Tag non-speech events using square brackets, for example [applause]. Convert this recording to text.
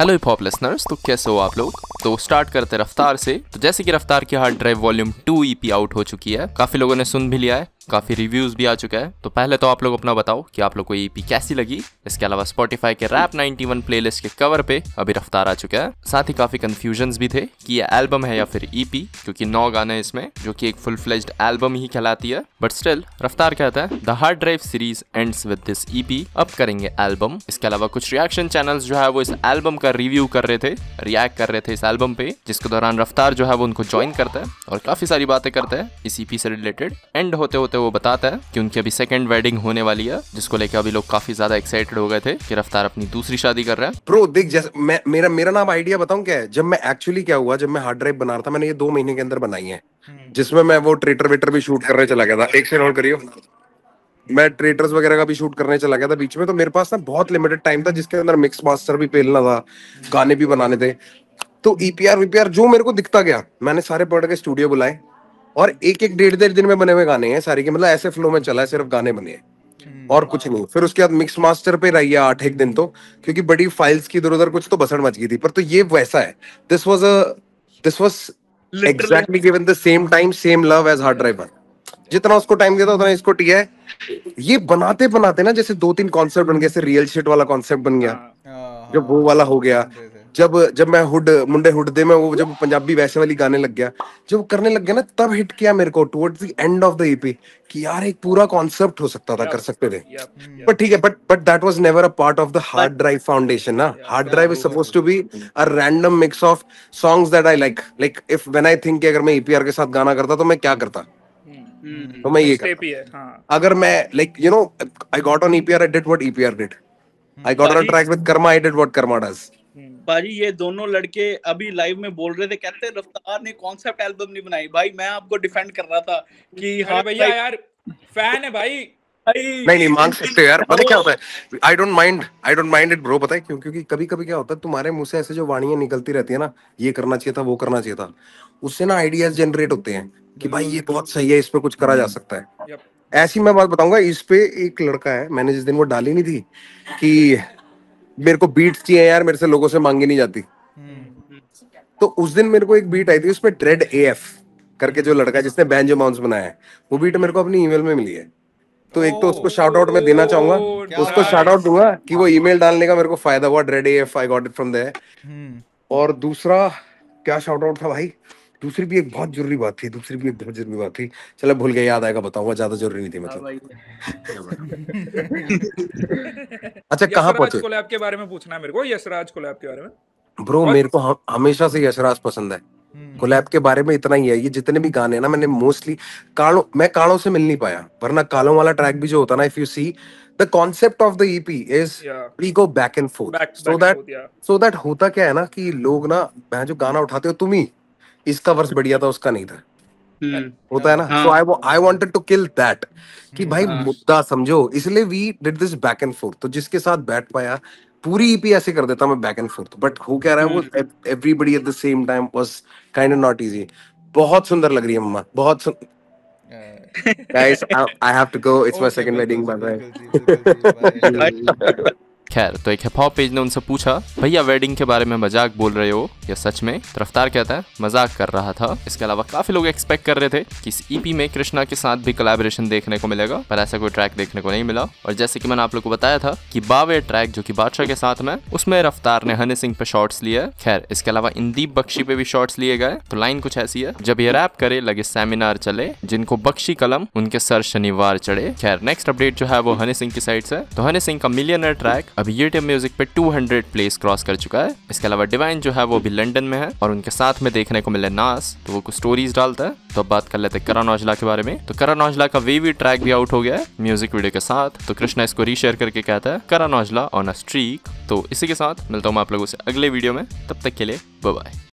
Hello hip hop listeners तो कैसे हो आप लोग तो स्टार्ट करते रफ्तार से तो जैसे कि रफ्तार की hard drive volume two EP out हो चुकी है काफी लोगों ने सुन भी लिया है काफ़ी रिव्यूज़ भी आ चुका है तो पहले तो आप लोग अपना बताओ कि आप लोग को ये e पी कैसी लगी इसके अलावा स्पॉटिफाई के रैप 91 प्लेलिस्ट के कवर पे अभी रफ्तार आ चुका है साथ ही काफ़ी कंफ्यूजन भी थे कि ये एल्बम है या फिर ईपी e क्योंकि नौ गाने इसमें जो कि एक फुल फ्लेज एल्बम ही कहलाती है बट स्टिल रफ्तार कहता है the hard drive series end with this EP अब करेंगे एल्बम इसके अलावा कुछ रिएक्शन चैनल जो है वो इस एल्बम का रिव्यू कर रहे थे रिएक्ट कर रहे थे इस एल्बम पे जिसके दौरान रफ्तार जो है वो उनको ज्वाइन करता है और काफ़ी सारी बातें करता है इस ईपी e से रिलेटेड एंड होते होते होते हुए वो बताता है कि उनकी अभी सेकंड वेडिंग होने वाली है जिसको लेकर अभी लोग काफी ज्यादा एक्साइटेड हो गए थे कि रफ्तार अपनी दूसरी शादी कर रहा है प्रो देख जैसे मैं मेरा मेरा नाम आइडिया बताऊं क्या है जब मैं एक्चुअली क्या हुआ जब मैं हार्ड ड्राइव बना रहा था मैंने ये दो महीने के अंदर बनाई है हम्म। जिसमें मैं वो ट्रेटर वेटर भी शूट कर रहे चला गया था एक से रोल करियो मैं ट्रेटर्स वगैरह का भी शूट करने चला गया था बीच में तो मेरे पास ना बहुत लिमिटेड टाइम था जिसके अंदर मिक्स मास्टर भी पेलना था गाने भी बनाने थे तो ईपीआर e वीपीआर जो मेरे को दिखता गया मैंने सारे पढ़ के स्टूडियो बुलाए और एक एक डेढ़ डेढ़ दिन में बने हुए गाने हैं सारे के मतलब ऐसे फ्लो में चला है सिर्फ गाने बने हैं और कुछ नहीं फिर उसके बाद मिक्स मास्टर पे रही है आठ एक दिन तो क्योंकि बड़ी फाइल्स की इधर उधर कुछ तो बसड़ मच गई थी पर तो ये वैसा है this was a this was exactly given the same time same love as hard driver जितना उसको टाइम देता उतना इसको टी है ये बनाते बनाते ना जैसे दो तीन कॉन्सेप्ट बन गए रियल शिट वाला कॉन्सेप्ट बन गया हाँ। जो वो वाला हो गया जब जब मैं हुड मुंडे हुड दे मैं वो जब पंजाबी वैसे वाली गाने लग गया जब करने लग गया ना तब हिट किया मेरे को towards the end of the EP कि यार एक पूरा कॉन्सेप्ट हो सकता था कर सकते थे बट ठीक है but but that was never a part of the hard drive foundation ना hard drive is suppose to be a random mix of songs that I like like if when I think अगर मैं EPR e के साथ गाना करता तो मैं क्या करता hmm, तो hmm, मैं hmm. ये हाँ। अगर मैं like you know I got on EPR I did what EPR did I got on track with Karma I did what Karma does भाजी ये दोनों लड़के अभी लाइव में बोल रहे थे कहते रफ्तार ने कॉन्सेप्ट एल्बम नहीं बनाई भाई मैं आपको डिफेंड कर रहा था कि हाँ भैया यार फैन है भाई नहीं नहीं मांग सकते यार पता क्या होता है I don't mind I don't mind it bro पता है क्यों क्योंकि कभी कभी क्या होता है तुम्हारे मुंह से ऐसे जो वाणियां निकलती रहती है ना ये करना चाहिए था वो करना चाहिए था उससे ना आइडियाज जनरेट होते हैं कि भाई ये हम्म। बहुत सही है इस पे कुछ करा जा हम्म। सकता है ऐसी मैं बात बताऊंगा इस पे एक लड़का है मैंने जिस दिन वो डाली नहीं थी कि मेरे को बीट्स चाहिए यार मेरे से लोगों से मांगी नहीं जाती तो उस दिन मेरे को एक बीट आई थी उसमें ट्रेड ए एफ करके जो लड़का जिसने बैंजो माउंस बनाया है वो बीट मेरे को अपनी ईमेल में मिली है तो एक तो उसको शार्ट आउट में देना चाहूंगा उसको शार्ट आउट दूंगा कि वो ईमेल डालने का मेरे को फायदा हुआ dread A F I got it from there और दूसरा क्या शार्ट आउट था भाई दूसरी भी एक बहुत जरूरी बात थी दूसरी भी एक बहुत जरूरी बात थी चलो भूल गया याद आएगा बताऊंगा ज्यादा जरूरी नहीं थी हाँ मतलब [laughs] अच्छा कहाँ पहुंचे आपके बारे में पूछना है मेरे को यशराज को आपके बारे में ब्रो मेरे को हमेशा से यशराज पसंद है हम्म। कोलैब के बारे में इतना ही है ये जितने भी गाने हैं ना मैंने मोस्टली कालो मैं कालो से मिल नहीं पाया वरना कालो वाला ट्रैक भी जो होता ना if you see the concept of the EP is we go back and forth so that so that होता क्या है ना कि लोग ना मैं जो गाना उठाते हो तुम ही इसका वर्ष बढ़िया था उसका नहीं था हम्म। होता है ना so I I wanted to kill that कि भाई हाँ। मुद्दा समझो इसलिए we did this back and forth तो जिसके साथ बैठ पाया पूरी ईपी e ऐसे कर देता मैं बैक एंड फोर्थ बट हो क्या रहा है वो everybody at the same time was kind of not easy बहुत सुंदर लग रही है मम्मा बहुत guys I have to go it's my second wedding bye wedding bye खैर तो एक हिप हॉप पेज ने उनसे पूछा भैया वेडिंग के बारे में मजाक बोल रहे हो या सच में रफ्तार कहता है मजाक कर रहा था इसके अलावा काफी लोग एक्सपेक्ट कर रहे थे कि इस ईपी e में कृष्णा के साथ भी कलेबोरेशन देखने को मिलेगा पर ऐसा कोई ट्रैक देखने को नहीं मिला और जैसे की मैंने आप लोग को बताया था की बावे ट्रैक जो की बादशाह के साथ में उसमें रफ्तार ने हनी सिंह पे शॉर्ट्स लिए खैर इसके अलावा इंदीप बख्शी पे भी शॉर्ट्स लिए गए तो लाइन कुछ ऐसी है जब ये रैप करे लगे सेमिनार चले जिनको बख्शी कलम उनके सर शनिवार चढ़े खैर नेक्स्ट अपडेट जो है वो हनी सिंह की साइड से तो हनी सिंह का मिलियनर ट्रैक अभी यूट्यूब म्यूजिक पे 200 प्लेस क्रॉस कर चुका है इसके अलावा डिवाइन जो है वो भी लंडन में है और उनके साथ में देखने को मिले नास तो वो कुछ स्टोरीज डालता है तो अब बात कर लेते हैं करण औजला के बारे में तो करण औजला का वेवी ट्रैक भी आउट हो गया है म्यूजिक वीडियो के साथ तो कृष्णा इसको रीशेयर करके कहता है Karan Aujla on a streak तो इसी के साथ मिलता हूँ मैं आप लोगों से अगले वीडियो में तब तक के लिए बाय